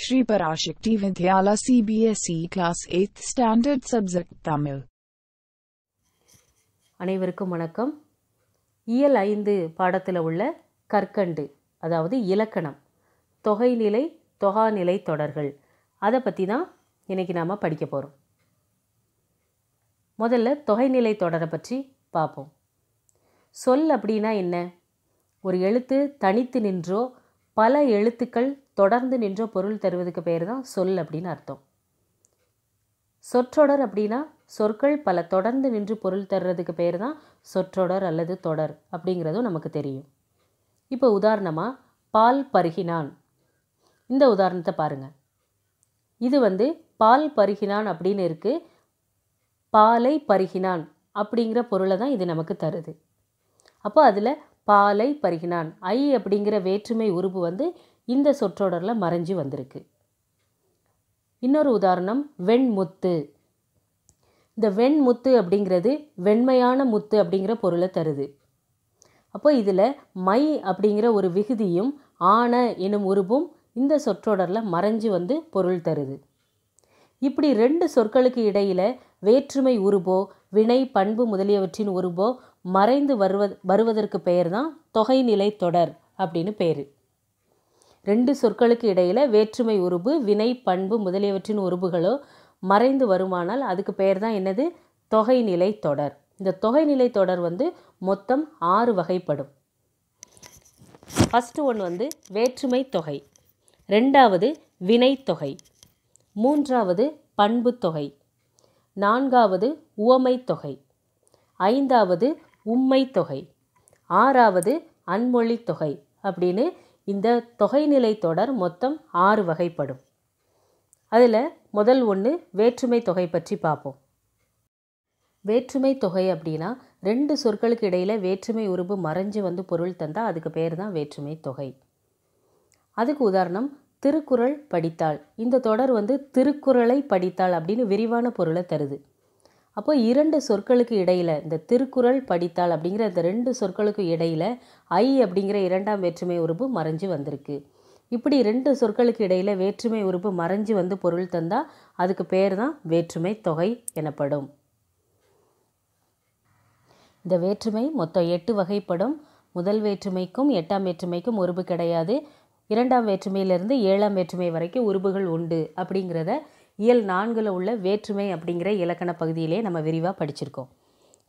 Sri Parashakti Vidyala CBSE class eighth standard subject Tamil அனைவருக்கும் வணக்கம் இயல் ஐந்து பாடத்தில் உள்ள கற்கண்டு அதாவது இலக்கணம் தொகைநிலை தொகாநிலை தொடர்கள் அதை பற்றி தான் இன்றைக்கி நாம் படிக்க போகிறோம் முதல்ல தொகைநிலை தொடரை பற்றி பார்ப்போம் சொல் அப்படின்னா என்ன ஒரு எழுத்து தனித்து நின்றோ பல எழுத்துக்கள் தொடர்ந்து நின்ற பொருள் தருவதுக்கு பேர் தான் சொல் அப்படின்னு அர்த்தம் சொற்றொடர் அப்படின்னா சொற்கள் பல தொடர்ந்து நின்று பொருள் தர்றதுக்கு பேர் தான் சொற்றொடர் அல்லது தொடர் அப்படிங்கிறதும் நமக்கு தெரியும் இப்போ உதாரணமாக பால் பருகினான் இந்த உதாரணத்தை பாருங்கள் இது வந்து பால் பருகினான் அப்படின்னு இருக்குது பாலை பருகினான் அப்படிங்கிற பொருளை தான் இது நமக்கு தருது அப்போ அதில் பாலை பருகினான் ஐ அப்படிங்கிற வேற்றுமை உருவு வந்து இந்த சொற்றொடரில் மறைஞ்சு வந்திருக்கு இன்னொரு உதாரணம் வெண்முத்து இந்த வெண்முத்து அப்படிங்கிறது வெண்மையான முத்து அப்படிங்கிற பொருளை தருது அப்போ இதில் மை அப்படிங்கிற ஒரு விகுதியும் ஆன எனும் உருவும் இந்த சொற்றொடரில் மறைஞ்சு வந்து பொருள் தருது இப்படி ரெண்டு சொற்களுக்கு இடையில் வேற்றுமை உருபோ வினை பண்பு முதலியவற்றின் உருபோ மறைந்து வருவ வருவதற்கு பெயர் தான் தொகைநிலை தொடர் அப்படின்னு பேர் ரெண்டு சொற்களுக்கு இடையில் வேற்றுமை உருபு வினை பண்பு முதலியவற்றின் உருபுகளோ மறைந்து வருமானால் அதுக்கு பெயர் தான் என்னது தொகைநிலை தொடர் இந்த தொகைநிலை தொடர் வந்து மொத்தம் ஆறு வகைப்படும் ஃபஸ்ட்டு ஒன்று வந்து வேற்றுமை தொகை ரெண்டாவது வினைத்தொகை மூன்றாவது பண்பு தொகை நான்காவது உவமை தொகை ஐந்தாவது உம்மை தொகை ஆறாவது அன்மொழி தொகை அப்படின்னு இந்த தொகைநிலை தொடர் மொத்தம் ஆறு வகைப்படும் அதில் முதல் ஒன்று வேற்றுமை தொகை பற்றி பார்ப்போம் வேற்றுமை தொகை அப்படின்னா ரெண்டு சொற்களுக்கு இடையில் வேற்றுமை உருவு மறைஞ்சு வந்து பொருள் தந்தால் அதுக்கு பேர் தான் வேற்றுமை தொகை அதுக்கு உதாரணம் திருக்குறள் படித்தாள் இந்த தொடர் வந்து திருக்குறளை படித்தாள் அப்படின்னு விரிவான பொருளை தருது அப்போ இரண்டு சொற்களுக்கு இடையில் இந்த திருக்குறள் படித்தால் அப்படிங்கிற இந்த ரெண்டு சொற்களுக்கு இடையில் ஐ அப்படிங்கிற இரண்டாம் வேற்றுமை உறுப்பு மறைஞ்சு வந்திருக்கு இப்படி ரெண்டு சொற்களுக்கு இடையில் வேற்றுமை உறுப்பு மறைஞ்சு வந்து பொருள் தந்தால் அதுக்கு பேர் தான் வேற்றுமை தொகை எனப்படும் இந்த வேற்றுமை மொத்தம் எட்டு வகைப்படும் முதல் வேற்றுமைக்கும் எட்டாம் வேற்றுமைக்கும் உறுப்பு கிடையாது இரண்டாம் வேற்றுமையிலிருந்து ஏழாம் வேற்றுமை வரைக்கும் உறுப்புகள் உண்டு அப்படிங்கிறத இயல் நான்கில் உள்ள வேற்றுமை அப்படிங்கிற இலக்கண பகுதியிலே நம்ம விரிவாக படிச்சிருக்கோம்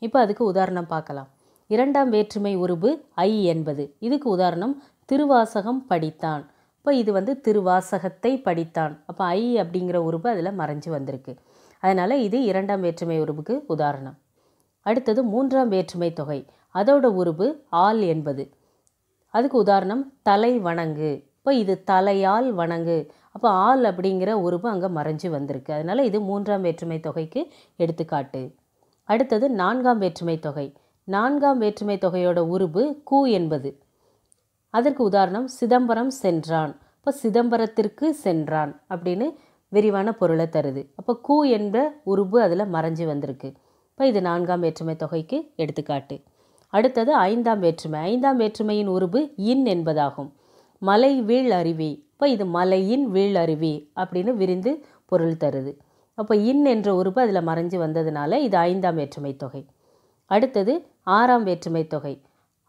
இப்போ அதுக்கு உதாரணம் பார்க்கலாம் இரண்டாம் வேற்றுமை உருபு ஐ என்பது இதுக்கு உதாரணம் திருவாசகம் படித்தான் இப்போ இது வந்து திருவாசகத்தை படித்தான் அப்போ ஐ அப்படிங்கிற உருபு அதில் மறைஞ்சு வந்திருக்கு அதனால் இது இரண்டாம் வேற்றுமை உருபுக்கு உதாரணம் அடுத்தது மூன்றாம் வேற்றுமை தொகை அதோட உருபு ஆள் என்பது அதுக்கு உதாரணம் தலை வணங்கு இப்போ இது தலையால் வணங்கு அப்போ ஆள் அப்படிங்கிற உருவம் அங்கே மறைஞ்சு வந்திருக்கு அதனால் இது மூன்றாம் வேற்றுமை தொகைக்கு எடுத்துக்காட்டு அடுத்தது நான்காம் வேற்றுமை தொகை நான்காம் வேற்றுமை தொகையோட உருவு கூ என்பது அதற்கு உதாரணம் சிதம்பரம் சென்றான் இப்போ சிதம்பரத்திற்கு சென்றான் அப்படின்னு விரிவான பொருளை தருது அப்போ கூ என்ற உருவு அதில் மறைஞ்சு வந்திருக்கு இப்போ இது நான்காம் வேற்றுமை தொகைக்கு எடுத்துக்காட்டு அடுத்தது ஐந்தாம் வேற்றுமை ஐந்தாம் வேற்றுமையின் உருவு இன் என்பதாகும் மலை வீழ் அருவி இப்போ இது மலையின் வீழ் அருவி அப்படின்னு விரிந்து பொருள் தருது அப்போ இன் என்ற உறுப்பு அதில் மறைஞ்சு வந்ததுனால இது ஐந்தாம் வேற்றுமை தொகை அடுத்தது ஆறாம் வேற்றுமை தொகை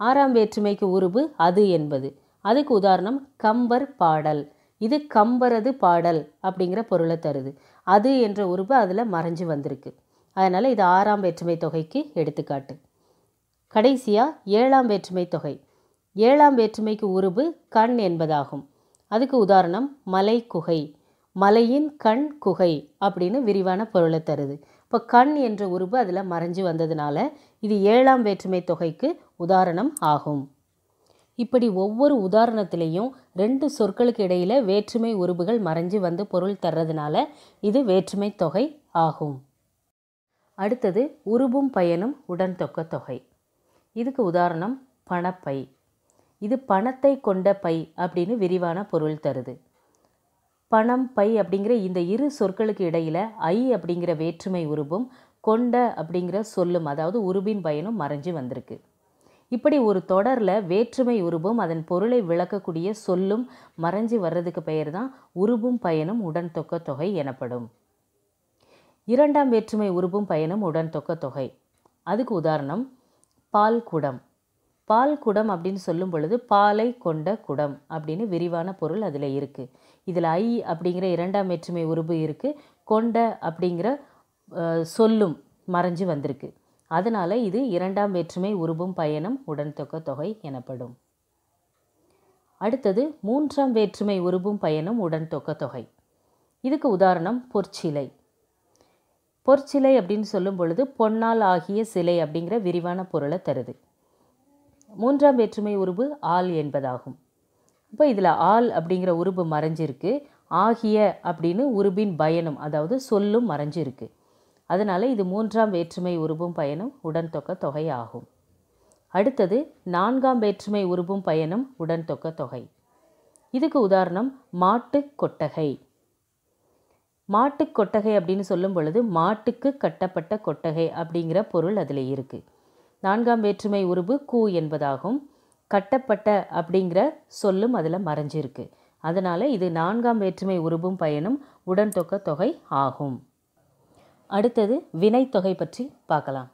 ஆறாம் வேற்றுமைக்கு உருவு அது என்பது அதுக்கு உதாரணம் கம்பர் பாடல் இது கம்பரது பாடல் அப்படிங்கிற பொருளை தருது அது என்ற உருவு அதில் மறைஞ்சு வந்திருக்கு அதனால் இது ஆறாம் வேற்றுமை தொகைக்கு எடுத்துக்காட்டு கடைசியாக ஏழாம் வேற்றுமை தொகை ஏழாம் வேற்றுமைக்கு உருவு கண் என்பதாகும் அதுக்கு உதாரணம் மலை குகை மலையின் கண் குகை அப்படின்னு விரிவான பொருளை தருது இப்போ கண் என்ற உருவு அதில் மறைஞ்சு வந்ததுனால இது ஏழாம் வேற்றுமை தொகைக்கு உதாரணம் ஆகும் இப்படி ஒவ்வொரு உதாரணத்திலையும் ரெண்டு சொற்களுக்கு இடையில் வேற்றுமை உருவுகள் மறைஞ்சு வந்து பொருள் தர்றதுனால இது வேற்றுமை தொகை ஆகும் அடுத்தது உருபும் பயனும் தொக்க தொகை இதுக்கு உதாரணம் பணப்பை இது பணத்தை கொண்ட பை அப்படின்னு விரிவான பொருள் தருது பணம் பை அப்படிங்கிற இந்த இரு சொற்களுக்கு இடையில் ஐ அப்படிங்கிற வேற்றுமை உருவும் கொண்ட அப்படிங்கிற சொல்லும் அதாவது உருபின் பயனும் மறைஞ்சு வந்திருக்கு இப்படி ஒரு தொடரில் வேற்றுமை உருவும் அதன் பொருளை விளக்கக்கூடிய சொல்லும் மறைஞ்சு வர்றதுக்கு பெயர் தான் உருபும் பயனும் உடன் தொக்க தொகை எனப்படும் இரண்டாம் வேற்றுமை உருபும் பயனும் உடன் தொக்க தொகை அதுக்கு உதாரணம் பால் குடம் பால் குடம் அப்படின்னு சொல்லும் பொழுது பாலை கொண்ட குடம் அப்படின்னு விரிவான பொருள் அதில் இருக்குது இதில் ஐ அப்படிங்கிற இரண்டாம் வேற்றுமை உருபு இருக்குது கொண்ட அப்படிங்கிற சொல்லும் மறைஞ்சு வந்திருக்கு அதனால் இது இரண்டாம் வேற்றுமை உருபும் பயணம் உடன்தொக்க தொகை எனப்படும் அடுத்தது மூன்றாம் வேற்றுமை உருபும் பயணம் உடன்தொக்க தொகை இதுக்கு உதாரணம் பொற்சிலை பொற்சிலை அப்படின்னு சொல்லும் பொழுது பொன்னால் ஆகிய சிலை அப்படிங்கிற விரிவான பொருளை தருது மூன்றாம் வேற்றுமை உருவு ஆள் என்பதாகும் இப்போ இதில் ஆள் அப்படிங்கிற உருவு மறைஞ்சிருக்கு ஆகிய அப்படின்னு உருபின் பயனும் அதாவது சொல்லும் மறைஞ்சிருக்கு அதனால் இது மூன்றாம் வேற்றுமை உருவும் உடன் தொக்க தொகை ஆகும் அடுத்தது நான்காம் வேற்றுமை உருவும் உடன் தொக்க தொகை இதுக்கு உதாரணம் மாட்டு கொட்டகை மாட்டு கொட்டகை அப்படின்னு சொல்லும் பொழுது மாட்டுக்கு கட்டப்பட்ட கொட்டகை அப்படிங்கிற பொருள் அதில் இருக்குது நான்காம் வேற்றுமை உருவு கூ என்பதாகும் கட்டப்பட்ட அப்படிங்கிற சொல்லும் அதில் மறைஞ்சிருக்கு அதனால் இது நான்காம் வேற்றுமை உருபும் பயனும் உடன் தொக்க தொகை ஆகும் அடுத்தது வினைத்தொகை பற்றி பார்க்கலாம்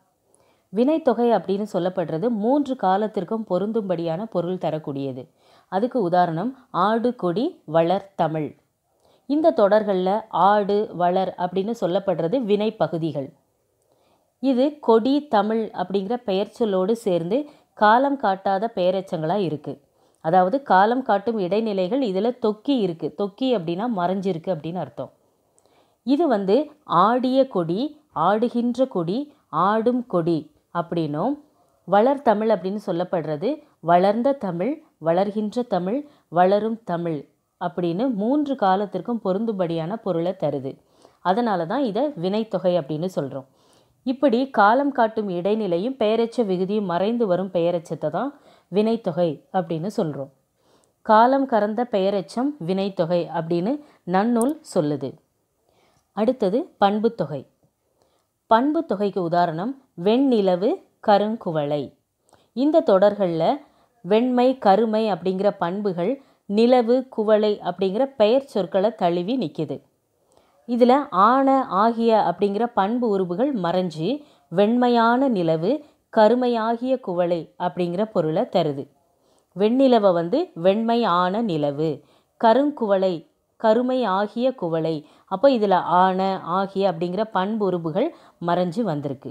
வினைத்தொகை அப்படின்னு சொல்லப்படுறது மூன்று காலத்திற்கும் பொருந்தும்படியான பொருள் தரக்கூடியது அதுக்கு உதாரணம் ஆடு கொடி வளர் தமிழ் இந்த தொடர்களில் ஆடு வளர் அப்படின்னு சொல்லப்படுறது வினை பகுதிகள் இது கொடி தமிழ் அப்படிங்கிற பெயர் சொல்லோடு சேர்ந்து காலம் காட்டாத பெயரச்சங்களாக இருக்குது அதாவது காலம் காட்டும் இடைநிலைகள் இதில் தொக்கி இருக்குது தொக்கி அப்படின்னா மறைஞ்சிருக்கு அப்படின்னு அர்த்தம் இது வந்து ஆடிய கொடி ஆடுகின்ற கொடி ஆடும் கொடி அப்படின்னும் வளர்தமிழ் அப்படின்னு சொல்லப்படுறது வளர்ந்த தமிழ் வளர்கின்ற தமிழ் வளரும் தமிழ் அப்படின்னு மூன்று காலத்திற்கும் பொருந்தும்படியான பொருளை தருது அதனால தான் இதை வினைத்தொகை அப்படின்னு சொல்கிறோம் இப்படி காலம் காட்டும் இடைநிலையும் பெயரெச்ச விகுதியும் மறைந்து வரும் பெயரெச்சத்தை தான் வினைத்தொகை அப்படின்னு சொல்கிறோம் காலம் கறந்த பெயரெச்சம் வினைத்தொகை அப்படின்னு நன்னூல் சொல்லுது அடுத்தது பண்புத்தொகை பண்பு தொகைக்கு உதாரணம் வெண்ணிலவு கருங்குவளை இந்த தொடர்களில் வெண்மை கருமை அப்படிங்கிற பண்புகள் நிலவு குவளை அப்படிங்கிற பெயர் சொற்களை தழுவி நிற்கிது இதில் ஆன ஆகிய அப்படிங்கிற பண்பு உருபுகள் மறைஞ்சு வெண்மையான நிலவு கருமையாகிய குவளை அப்படிங்கிற பொருளை தருது வெண்ணிலவை வந்து வெண்மை ஆன நிலவு கருங்குவளை கருமை ஆகிய குவளை அப்போ இதில் ஆன ஆகிய அப்படிங்கிற பண்புருபுகள் மறைஞ்சு வந்திருக்கு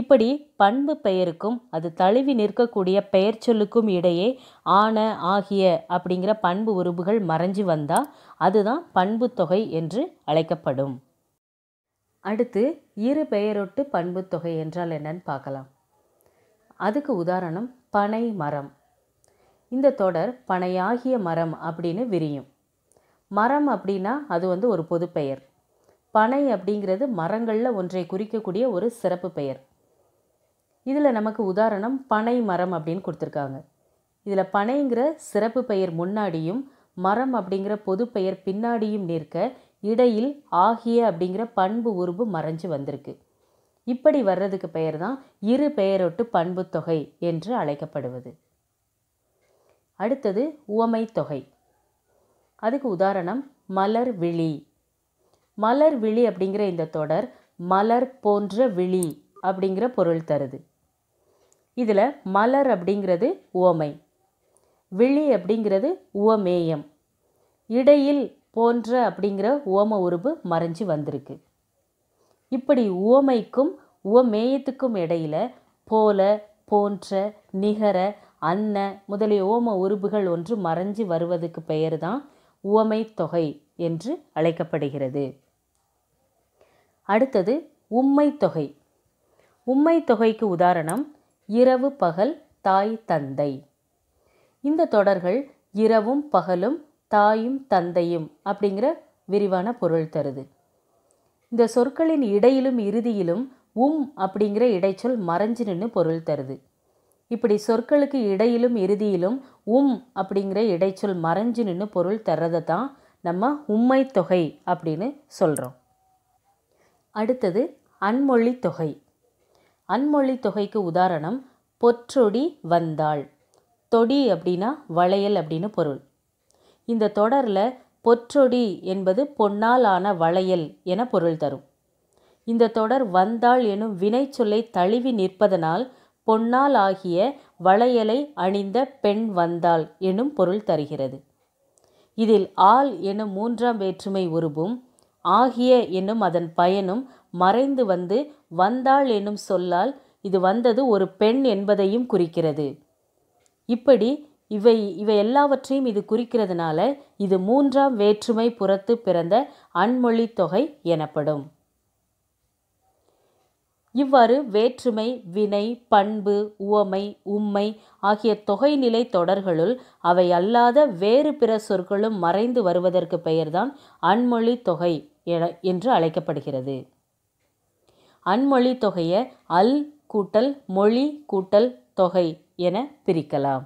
இப்படி பண்பு பெயருக்கும் அது தழுவி நிற்கக்கூடிய பெயர் சொல்லுக்கும் இடையே ஆன ஆகிய அப்படிங்கிற பண்பு உறுப்புகள் மறைஞ்சு வந்தால் அதுதான் பண்பு தொகை என்று அழைக்கப்படும் அடுத்து இரு பெயரொட்டு பண்பு தொகை என்றால் என்னன்னு பார்க்கலாம் அதுக்கு உதாரணம் பனை மரம் இந்த தொடர் பனையாகிய மரம் அப்படின்னு விரியும் மரம் அப்படின்னா அது வந்து ஒரு பொது பெயர் பனை அப்படிங்கிறது மரங்களில் ஒன்றை குறிக்கக்கூடிய ஒரு சிறப்பு பெயர் இதில் நமக்கு உதாரணம் பனை மரம் அப்படின்னு கொடுத்துருக்காங்க இதில் பனைங்கிற சிறப்பு பெயர் முன்னாடியும் மரம் அப்படிங்கிற பொது பெயர் பின்னாடியும் நிற்க இடையில் ஆகிய அப்படிங்கிற பண்பு உருவு மறைஞ்சு வந்திருக்கு இப்படி வர்றதுக்கு பெயர் தான் இரு பெயரொட்டு பண்பு தொகை என்று அழைக்கப்படுவது அடுத்தது உவமை தொகை அதுக்கு உதாரணம் மலர் விழி மலர் விழி அப்படிங்கிற இந்த தொடர் மலர் போன்ற விழி அப்படிங்கிற பொருள் தருது இதில் மலர் அப்படிங்கிறது உவமை விழி அப்படிங்கிறது உவமேயம் இடையில் போன்ற அப்படிங்கிற உவம உருபு மறைஞ்சு வந்திருக்கு இப்படி உவமைக்கும் உவமேயத்துக்கும் இடையில் போல போன்ற நிகர அன்ன முதலிய உவம உருபுகள் ஒன்று மறைஞ்சு வருவதற்கு பெயர் தான் உவமை தொகை என்று அழைக்கப்படுகிறது அடுத்தது உம்மை தொகை உம்மை தொகைக்கு உதாரணம் இரவு பகல் தாய் தந்தை இந்த தொடர்கள் இரவும் பகலும் தாயும் தந்தையும் அப்படிங்கிற விரிவான பொருள் தருது இந்த சொற்களின் இடையிலும் இறுதியிலும் உம் அப்படிங்கிற இடைச்சொல் மறைஞ்சு நின்று பொருள் தருது இப்படி சொற்களுக்கு இடையிலும் இறுதியிலும் உம் அப்படிங்கிற இடைச்சொல் மறைஞ்சு நின்று பொருள் தர்றதை தான் நம்ம உம்மை தொகை அப்படின்னு சொல்கிறோம் அடுத்தது அன்மொழி தொகை அன்மொழி தொகைக்கு உதாரணம் பொற்றொடி வந்தாள் தொடி அப்படின்னா வளையல் அப்படின்னு பொருள் இந்த தொடரில் பொற்றொடி என்பது பொன்னால் ஆன வளையல் என பொருள் தரும் இந்த தொடர் வந்தாள் எனும் வினைச்சொல்லை தழுவி நிற்பதனால் பொன்னால் ஆகிய வளையலை அணிந்த பெண் வந்தாள் எனும் பொருள் தருகிறது இதில் ஆள் எனும் மூன்றாம் வேற்றுமை உருவும் ஆகிய என்னும் அதன் பயனும் மறைந்து வந்து வந்தாள் எனும் சொல்லால் இது வந்தது ஒரு பெண் என்பதையும் குறிக்கிறது இப்படி இவை இவை எல்லாவற்றையும் இது குறிக்கிறதுனால இது மூன்றாம் வேற்றுமை புறத்து பிறந்த அன்மொழி தொகை எனப்படும் இவ்வாறு வேற்றுமை வினை பண்பு உவமை உம்மை ஆகிய தொகைநிலை தொடர்களுள் அவை அல்லாத வேறு பிற சொற்களும் மறைந்து வருவதற்கு பெயர்தான் அன்மொழி தொகை என என்று அழைக்கப்படுகிறது அன்மொழி தொகையை அல் கூட்டல் மொழி கூட்டல் தொகை என பிரிக்கலாம்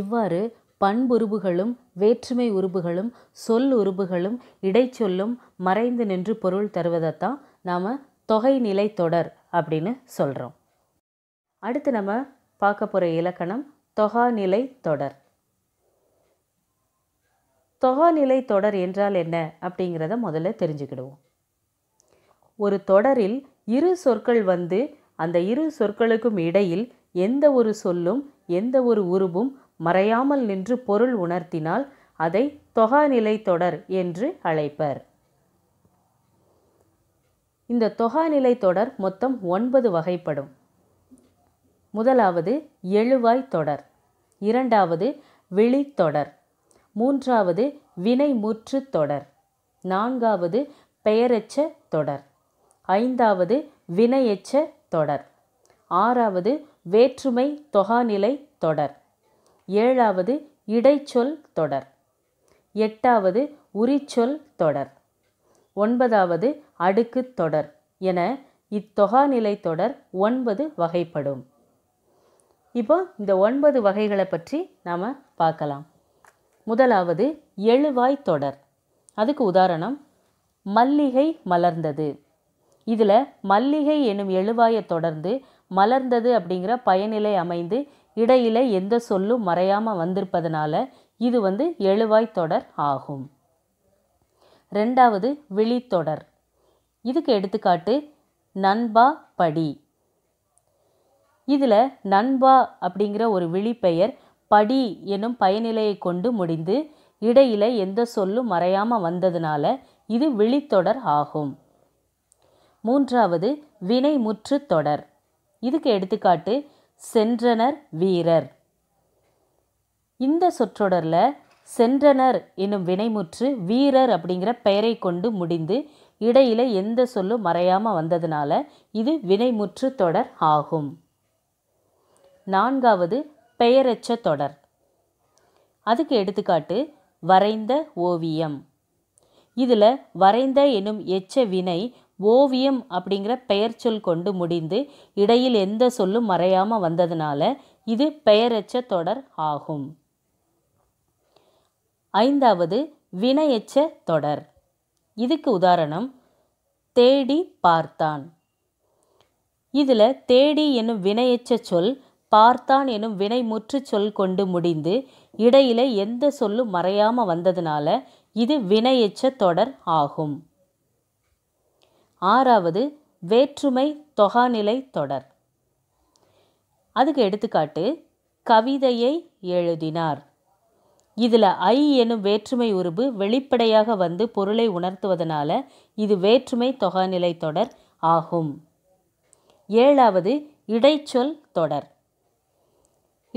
இவ்வாறு பண்புருபுகளும் வேற்றுமை உருபுகளும் சொல் உருபுகளும் இடைச்சொல்லும் மறைந்து நின்று பொருள் தருவதைத்தான் நாம் தொகைநிலை தொடர் அப்படின்னு சொல்கிறோம் அடுத்து நம்ம பார்க்க போகிற இலக்கணம் தொகாநிலை தொடர் தொகாநிலை தொடர் என்றால் என்ன அப்படிங்கிறத முதல்ல தெரிஞ்சுக்கிடுவோம் ஒரு தொடரில் இரு சொற்கள் வந்து அந்த இரு சொற்களுக்கும் இடையில் எந்த ஒரு சொல்லும் எந்த ஒரு உருவும் மறையாமல் நின்று பொருள் உணர்த்தினால் அதை தொகாநிலை தொடர் என்று அழைப்பர் இந்த தொகாநிலை தொடர் மொத்தம் ஒன்பது வகைப்படும் முதலாவது எழுவாய் தொடர் இரண்டாவது விழித்தொடர் மூன்றாவது வினைமுற்று தொடர் நான்காவது பெயரச்ச தொடர் ஐந்தாவது வினையெச்ச தொடர் ஆறாவது வேற்றுமை தொகாநிலை தொடர் ஏழாவது இடைச்சொல் தொடர் எட்டாவது உரிச்சொல் தொடர் ஒன்பதாவது அடுக்கு தொடர் என இத்தொகாநிலை தொடர் ஒன்பது வகைப்படும் இப்போ இந்த ஒன்பது வகைகளை பற்றி நாம் பார்க்கலாம் முதலாவது எழுவாய் தொடர் அதுக்கு உதாரணம் மல்லிகை மலர்ந்தது இதில் மல்லிகை எனும் எழுவாயை தொடர்ந்து மலர்ந்தது அப்படிங்கிற பயனிலை அமைந்து இடையில எந்த சொல்லும் மறையாமல் வந்திருப்பதனால இது வந்து எழுவாய் தொடர் ஆகும் ரெண்டாவது விழித்தொடர் இதுக்கு எடுத்துக்காட்டு நண்பா படி இதில் நண்பா அப்படிங்கிற ஒரு விழிப்பெயர் படி எனும் பயனிலையை கொண்டு முடிந்து இடையில எந்த சொல்லும் மறையாமல் வந்ததுனால இது விழித்தொடர் ஆகும் மூன்றாவது வினைமுற்று தொடர் இதுக்கு எடுத்துக்காட்டு சென்றனர் வீரர் இந்த சொற்றொடரில் சென்றனர் என்னும் வினைமுற்று வீரர் அப்படிங்கிற பெயரை கொண்டு முடிந்து இடையில் எந்த சொல்லும் மறையாமல் வந்ததுனால இது வினைமுற்று தொடர் ஆகும் நான்காவது பெயரச்ச தொடர் அதுக்கு எடுத்துக்காட்டு வரைந்த ஓவியம் இதில் வரைந்த என்னும் எச்ச வினை ஓவியம் அப்படிங்கிற பெயர் சொல் கொண்டு முடிந்து இடையில் எந்த சொல்லும் மறையாமல் வந்ததுனால இது பெயரெச்ச தொடர் ஆகும் ஐந்தாவது வினையெச்ச தொடர் இதுக்கு உதாரணம் தேடி பார்த்தான் இதில் தேடி என்னும் வினையெச்ச சொல் பார்த்தான் எனும் வினை முற்று சொல் கொண்டு முடிந்து இடையில எந்த சொல்லும் மறையாமல் வந்ததுனால இது வினையெச்ச தொடர் ஆகும் ஆறாவது வேற்றுமை தொகாநிலை தொடர் அதுக்கு எடுத்துக்காட்டு கவிதையை எழுதினார் இதில் ஐ எனும் வேற்றுமை உருவு வெளிப்படையாக வந்து பொருளை உணர்த்துவதனால இது வேற்றுமை தொகாநிலை தொடர் ஆகும் ஏழாவது இடைச்சொல் தொடர்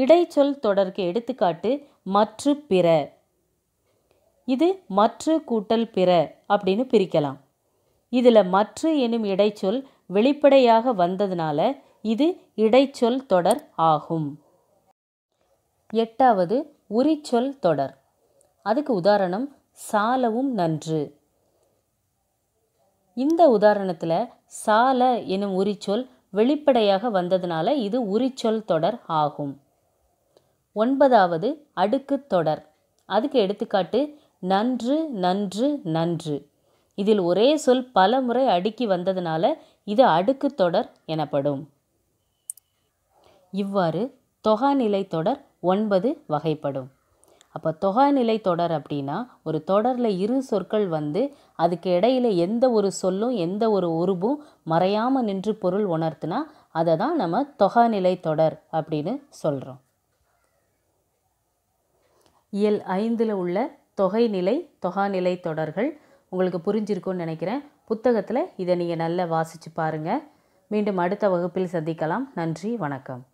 இடைச்சொல் தொடருக்கு எடுத்துக்காட்டு மற்று பிற இது மற்று கூட்டல் பிற அப்படின்னு பிரிக்கலாம் இதில் மற்று எனும் இடைச்சொல் வெளிப்படையாக வந்ததுனால இது இடைச்சொல் தொடர் ஆகும் எட்டாவது உரிச்சொல் தொடர் அதுக்கு உதாரணம் சாலவும் நன்று இந்த உதாரணத்தில் சால எனும் உரிச்சொல் வெளிப்படையாக வந்ததுனால இது உரிச்சொல் தொடர் ஆகும் ஒன்பதாவது அடுக்கு தொடர் அதுக்கு எடுத்துக்காட்டு நன்று நன்று நன்று இதில் ஒரே சொல் பல முறை அடுக்கி வந்ததுனால இது அடுக்கு தொடர் எனப்படும் இவ்வாறு தொகாநிலை தொடர் ஒன்பது வகைப்படும் அப்போ தொகாநிலை தொடர் அப்படின்னா ஒரு தொடரில் இரு சொற்கள் வந்து அதுக்கு இடையில் எந்த ஒரு சொல்லும் எந்த ஒரு உருபும் மறையாமல் நின்று பொருள் உணர்த்தினா அதை தான் நம்ம தொகாநிலை தொடர் அப்படின்னு சொல்கிறோம் இயல் ஐந்தில் உள்ள தொகைநிலை தொகாநிலை தொடர்கள் உங்களுக்கு புரிஞ்சிருக்கும்னு நினைக்கிறேன் புத்தகத்தில் இதை நீங்கள் நல்லா வாசித்து பாருங்கள் மீண்டும் அடுத்த வகுப்பில் சந்திக்கலாம் நன்றி வணக்கம்